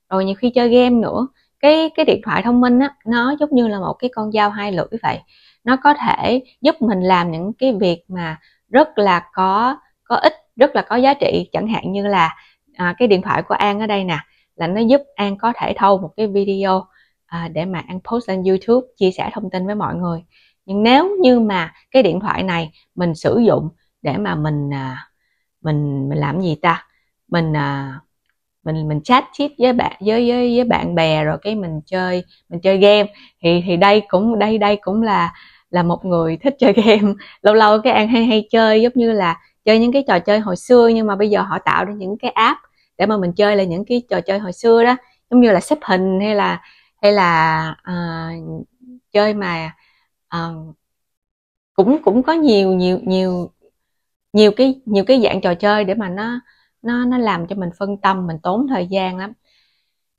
Rồi nhiều khi chơi game nữa. Cái cái điện thoại thông minh á nó giống như là một cái con dao hai lưỡi vậy nó có thể giúp mình làm những cái việc mà rất là có có ích rất là có giá trị chẳng hạn như là à, cái điện thoại của An ở đây nè là nó giúp An có thể thâu một cái video à, để mà An post lên YouTube chia sẻ thông tin với mọi người nhưng nếu như mà cái điện thoại này mình sử dụng để mà mình à, mình mình làm gì ta mình à, mình mình chat chip với bạn với với với bạn bè rồi cái mình chơi mình chơi game thì thì đây cũng đây đây cũng là là một người thích chơi game *laughs* lâu lâu cái an hay hay chơi giống như là chơi những cái trò chơi hồi xưa nhưng mà bây giờ họ tạo ra những cái app để mà mình chơi là những cái trò chơi hồi xưa đó giống như là xếp hình hay là hay là uh, chơi mà uh, cũng cũng có nhiều nhiều nhiều nhiều cái nhiều cái dạng trò chơi để mà nó nó nó làm cho mình phân tâm mình tốn thời gian lắm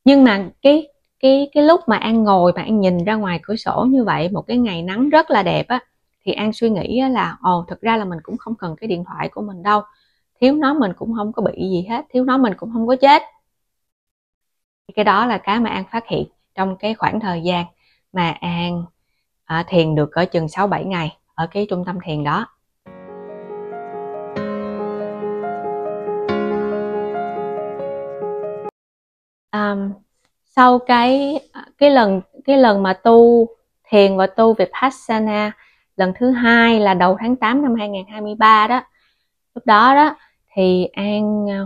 nhưng mà cái cái cái lúc mà an ngồi mà an nhìn ra ngoài cửa sổ như vậy một cái ngày nắng rất là đẹp á thì an suy nghĩ là ồ thực ra là mình cũng không cần cái điện thoại của mình đâu thiếu nó mình cũng không có bị gì hết thiếu nó mình cũng không có chết cái đó là cái mà an phát hiện trong cái khoảng thời gian mà an à, thiền được ở chừng 6-7 ngày ở cái trung tâm thiền đó um, sau cái à, cái lần cái lần mà tu thiền và tu về Vipassana lần thứ hai là đầu tháng 8 năm 2023 đó lúc đó đó thì An à,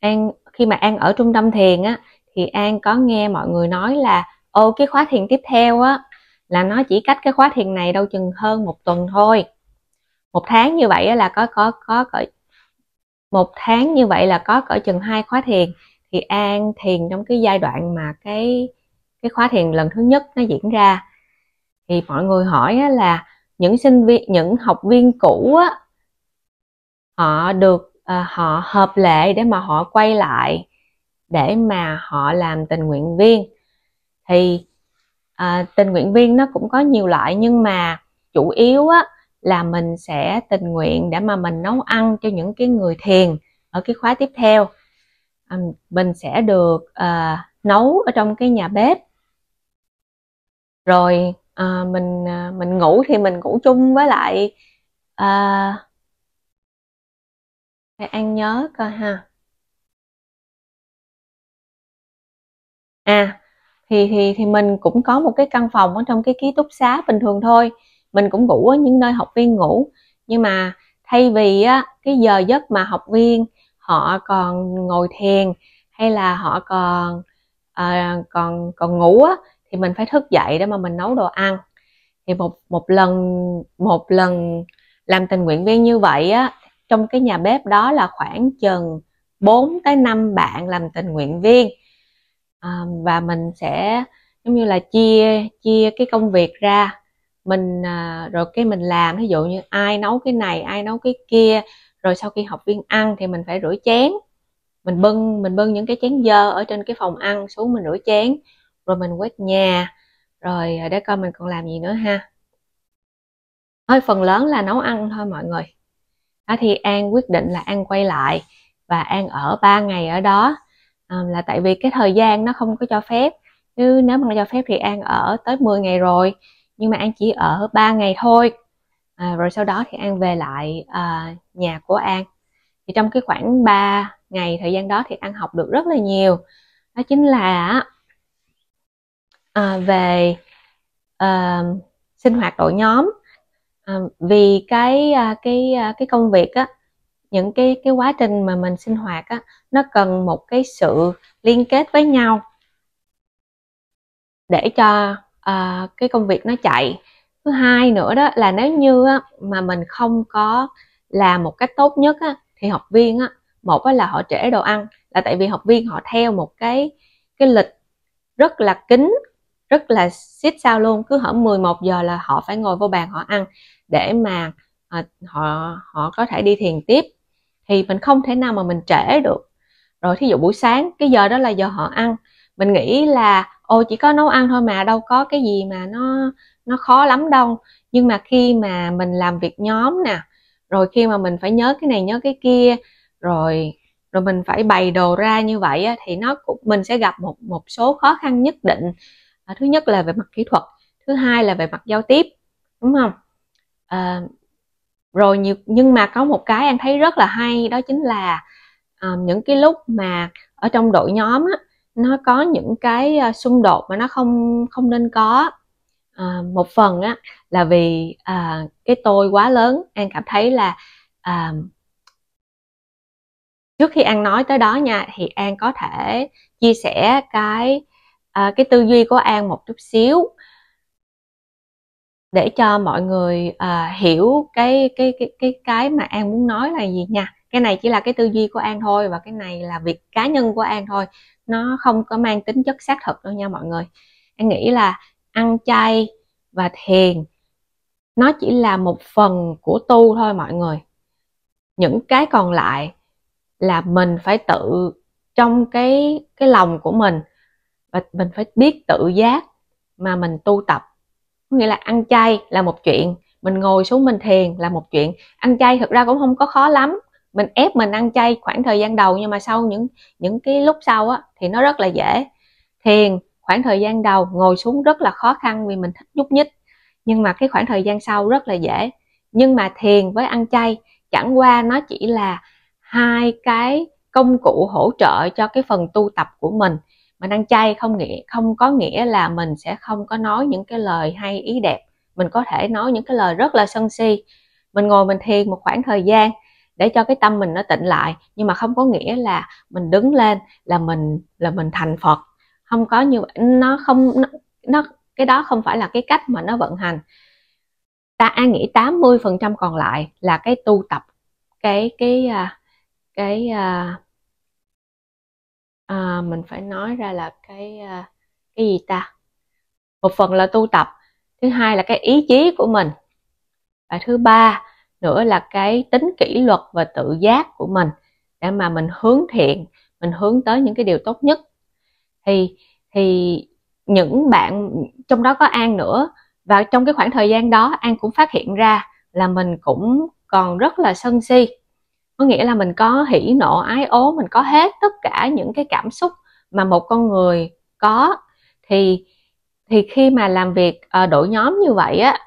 An khi mà An ở trung tâm thiền á thì An có nghe mọi người nói là ô cái khóa thiền tiếp theo á là nó chỉ cách cái khóa thiền này đâu chừng hơn một tuần thôi một tháng như vậy là có có có cỡ một tháng như vậy là có cỡ chừng hai khóa thiền thì an thiền trong cái giai đoạn mà cái cái khóa thiền lần thứ nhất nó diễn ra thì mọi người hỏi là những sinh viên những học viên cũ á, họ được à, họ hợp lệ để mà họ quay lại để mà họ làm tình nguyện viên thì à, tình nguyện viên nó cũng có nhiều loại nhưng mà chủ yếu á, là mình sẽ tình nguyện để mà mình nấu ăn cho những cái người thiền ở cái khóa tiếp theo mình sẽ được uh, nấu ở trong cái nhà bếp rồi uh, mình uh, mình ngủ thì mình ngủ chung với lại uh, ăn nhớ coi ha à thì thì thì mình cũng có một cái căn phòng ở trong cái ký túc xá bình thường thôi mình cũng ngủ ở những nơi học viên ngủ nhưng mà thay vì á, cái giờ giấc mà học viên họ còn ngồi thiền hay là họ còn à, còn còn ngủ á, thì mình phải thức dậy để mà mình nấu đồ ăn thì một một lần một lần làm tình nguyện viên như vậy á trong cái nhà bếp đó là khoảng chừng 4 tới 5 bạn làm tình nguyện viên à, và mình sẽ giống như là chia chia cái công việc ra mình à, rồi cái mình làm ví dụ như ai nấu cái này ai nấu cái kia rồi sau khi học viên ăn thì mình phải rửa chén mình bưng mình bưng những cái chén dơ ở trên cái phòng ăn xuống mình rửa chén rồi mình quét nhà rồi à, để coi mình còn làm gì nữa ha thôi phần lớn là nấu ăn thôi mọi người đó thì an quyết định là an quay lại và an ở 3 ngày ở đó à, là tại vì cái thời gian nó không có cho phép nếu mà cho phép thì an ở tới 10 ngày rồi nhưng mà an chỉ ở 3 ngày thôi à, rồi sau đó thì An về lại à, nhà của An thì trong cái khoảng 3 ngày thời gian đó thì An học được rất là nhiều đó chính là à, về à, sinh hoạt đội nhóm à, vì cái à, cái à, cái công việc á những cái cái quá trình mà mình sinh hoạt á nó cần một cái sự liên kết với nhau để cho à, cái công việc nó chạy thứ hai nữa đó là nếu như mà mình không có làm một cách tốt nhất thì học viên á, một là họ trễ đồ ăn là tại vì học viên họ theo một cái cái lịch rất là kín rất là xít sao luôn cứ hở 11 giờ là họ phải ngồi vô bàn họ ăn để mà ờ, họ họ có thể đi thiền tiếp thì mình không thể nào mà mình trễ được rồi thí dụ buổi sáng cái giờ đó là giờ họ ăn mình nghĩ là ô chỉ có nấu ăn thôi mà đâu có cái gì mà nó nó khó lắm đâu nhưng mà khi mà mình làm việc nhóm nè rồi khi mà mình phải nhớ cái này nhớ cái kia rồi rồi mình phải bày đồ ra như vậy á, thì nó cũng mình sẽ gặp một một số khó khăn nhất định à, thứ nhất là về mặt kỹ thuật thứ hai là về mặt giao tiếp đúng không à, rồi nhiều, nhưng mà có một cái anh thấy rất là hay đó chính là à, những cái lúc mà ở trong đội nhóm á, nó có những cái à, xung đột mà nó không không nên có à, một phần á là vì à, cái tôi quá lớn an cảm thấy là à, trước khi an nói tới đó nha thì an có thể chia sẻ cái à, cái tư duy của an một chút xíu để cho mọi người à, hiểu cái cái cái cái cái mà an muốn nói là gì nha cái này chỉ là cái tư duy của an thôi và cái này là việc cá nhân của an thôi nó không có mang tính chất xác thực đâu nha mọi người an nghĩ là ăn chay và thiền nó chỉ là một phần của tu thôi mọi người những cái còn lại là mình phải tự trong cái cái lòng của mình và mình phải biết tự giác mà mình tu tập có nghĩa là ăn chay là một chuyện mình ngồi xuống mình thiền là một chuyện ăn chay thực ra cũng không có khó lắm mình ép mình ăn chay khoảng thời gian đầu nhưng mà sau những những cái lúc sau á thì nó rất là dễ thiền khoảng thời gian đầu ngồi xuống rất là khó khăn vì mình thích nhúc nhích nhưng mà cái khoảng thời gian sau rất là dễ nhưng mà thiền với ăn chay chẳng qua nó chỉ là hai cái công cụ hỗ trợ cho cái phần tu tập của mình mình ăn chay không nghĩa không có nghĩa là mình sẽ không có nói những cái lời hay ý đẹp mình có thể nói những cái lời rất là sân si mình ngồi mình thiền một khoảng thời gian để cho cái tâm mình nó tịnh lại nhưng mà không có nghĩa là mình đứng lên là mình là mình thành phật không có như vậy nó không nó, nó cái đó không phải là cái cách mà nó vận hành ta an nghĩ 80 phần trăm còn lại là cái tu tập cái cái à, cái à, à, mình phải nói ra là cái à, cái gì ta một phần là tu tập thứ hai là cái ý chí của mình và thứ ba nữa là cái tính kỷ luật và tự giác của mình để mà mình hướng thiện mình hướng tới những cái điều tốt nhất thì thì những bạn trong đó có an nữa và trong cái khoảng thời gian đó an cũng phát hiện ra là mình cũng còn rất là sân si có nghĩa là mình có hỉ nộ ái ố mình có hết tất cả những cái cảm xúc mà một con người có thì thì khi mà làm việc uh, đội nhóm như vậy á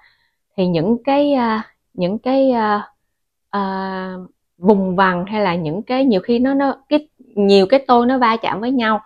thì những cái uh, những cái uh, uh, vùng vằng hay là những cái nhiều khi nó nó cái nhiều cái tôi nó va chạm với nhau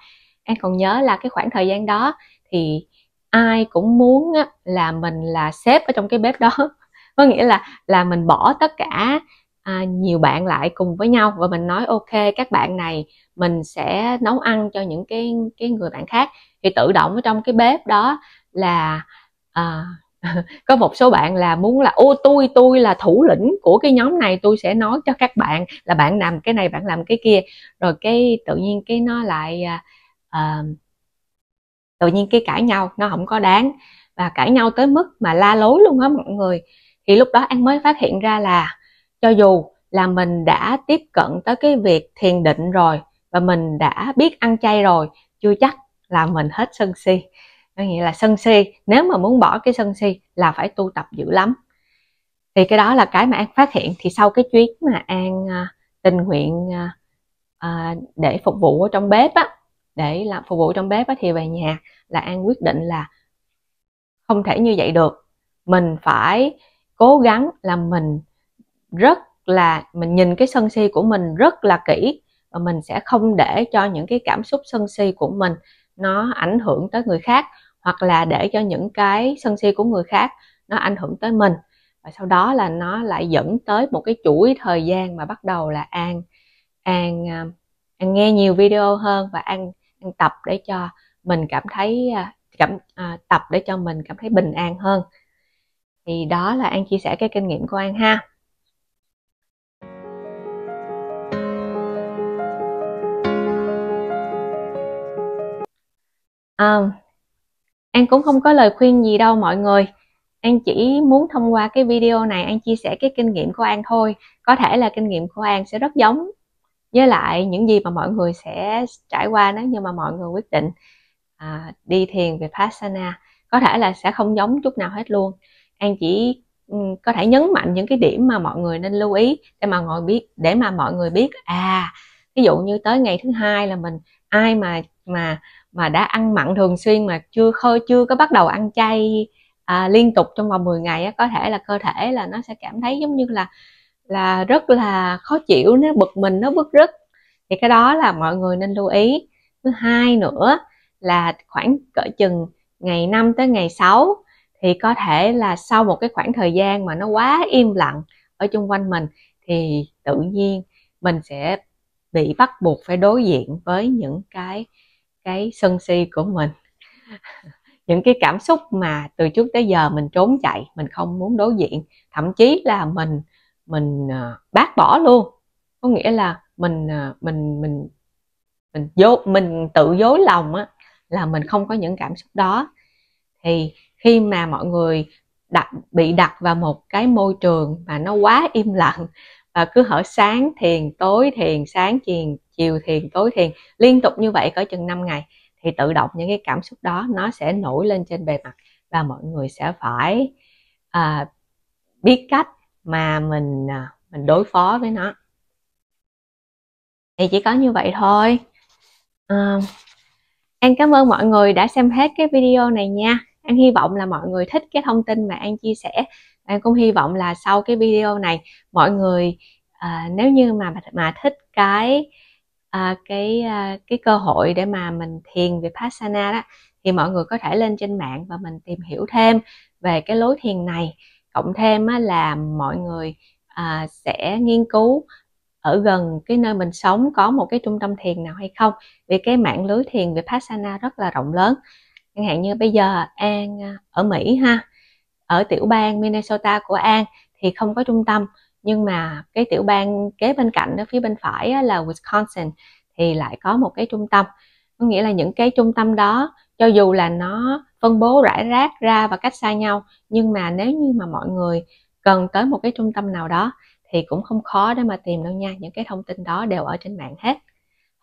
em còn nhớ là cái khoảng thời gian đó thì ai cũng muốn là mình là sếp ở trong cái bếp đó *laughs* có nghĩa là là mình bỏ tất cả à, nhiều bạn lại cùng với nhau và mình nói ok các bạn này mình sẽ nấu ăn cho những cái cái người bạn khác thì tự động ở trong cái bếp đó là à, *laughs* có một số bạn là muốn là ô tôi tôi là thủ lĩnh của cái nhóm này tôi sẽ nói cho các bạn là bạn làm cái này bạn làm cái kia rồi cái tự nhiên cái nó lại à, à, tự nhiên cái cãi nhau nó không có đáng và cãi nhau tới mức mà la lối luôn á mọi người thì lúc đó an mới phát hiện ra là cho dù là mình đã tiếp cận tới cái việc thiền định rồi và mình đã biết ăn chay rồi chưa chắc là mình hết sân si có nghĩa là sân si nếu mà muốn bỏ cái sân si là phải tu tập dữ lắm thì cái đó là cái mà an phát hiện thì sau cái chuyến mà an à, tình nguyện à, à, để phục vụ ở trong bếp á để làm phục vụ trong bếp á, thì về nhà là An quyết định là không thể như vậy được mình phải cố gắng là mình rất là mình nhìn cái sân si của mình rất là kỹ và mình sẽ không để cho những cái cảm xúc sân si của mình nó ảnh hưởng tới người khác hoặc là để cho những cái sân si của người khác nó ảnh hưởng tới mình và sau đó là nó lại dẫn tới một cái chuỗi thời gian mà bắt đầu là an an à, an nghe nhiều video hơn và an tập để cho mình cảm thấy à, cảm à, tập để cho mình cảm thấy bình an hơn thì đó là an chia sẻ cái kinh nghiệm của an ha à, An cũng không có lời khuyên gì đâu mọi người An chỉ muốn thông qua cái video này An chia sẻ cái kinh nghiệm của An thôi Có thể là kinh nghiệm của An sẽ rất giống với lại những gì mà mọi người sẽ trải qua nếu như mà mọi người quyết định à, đi thiền về vipassana có thể là sẽ không giống chút nào hết luôn an chỉ um, có thể nhấn mạnh những cái điểm mà mọi người nên lưu ý để mà ngồi biết để mà mọi người biết à ví dụ như tới ngày thứ hai là mình ai mà mà mà đã ăn mặn thường xuyên mà chưa khơi chưa có bắt đầu ăn chay à, liên tục trong vòng 10 ngày á, có thể là cơ thể là nó sẽ cảm thấy giống như là là rất là khó chịu nó bực mình nó bức rứt thì cái đó là mọi người nên lưu ý thứ hai nữa là khoảng cỡ chừng ngày 5 tới ngày 6 thì có thể là sau một cái khoảng thời gian mà nó quá im lặng ở chung quanh mình thì tự nhiên mình sẽ bị bắt buộc phải đối diện với những cái cái sân si của mình *laughs* những cái cảm xúc mà từ trước tới giờ mình trốn chạy mình không muốn đối diện thậm chí là mình mình à, bác bỏ luôn có nghĩa là mình à, mình mình mình vô mình tự dối lòng á là mình không có những cảm xúc đó thì khi mà mọi người đặt bị đặt vào một cái môi trường mà nó quá im lặng và cứ hở sáng thiền tối thiền sáng thiền chiều thiền tối thiền liên tục như vậy có chừng 5 ngày thì tự động những cái cảm xúc đó nó sẽ nổi lên trên bề mặt và mọi người sẽ phải à, biết cách mà mình à, mình đối phó với nó thì chỉ có như vậy thôi à, ờ, An cảm ơn mọi người đã xem hết cái video này nha An hy vọng là mọi người thích cái thông tin mà An chia sẻ An cũng hy vọng là sau cái video này mọi người à, nếu như mà mà thích cái à, cái à, cái cơ hội để mà mình thiền về Vipassana đó thì mọi người có thể lên trên mạng và mình tìm hiểu thêm về cái lối thiền này cộng thêm á, là mọi người à, sẽ nghiên cứu ở gần cái nơi mình sống có một cái trung tâm thiền nào hay không vì cái mạng lưới thiền về vipassana rất là rộng lớn chẳng hạn như bây giờ an à, ở mỹ ha ở tiểu bang minnesota của an thì không có trung tâm nhưng mà cái tiểu bang kế bên cạnh ở phía bên phải là wisconsin thì lại có một cái trung tâm có nghĩa là những cái trung tâm đó cho dù là nó phân bố rải rác ra và cách xa nhau nhưng mà nếu như mà mọi người cần tới một cái trung tâm nào đó thì cũng không khó để mà tìm đâu nha những cái thông tin đó đều ở trên mạng hết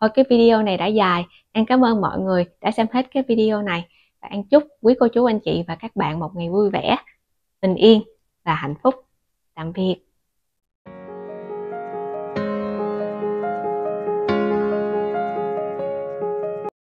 thôi cái video này đã dài An cảm ơn mọi người đã xem hết cái video này và An chúc quý cô chú anh chị và các bạn một ngày vui vẻ bình yên và hạnh phúc tạm biệt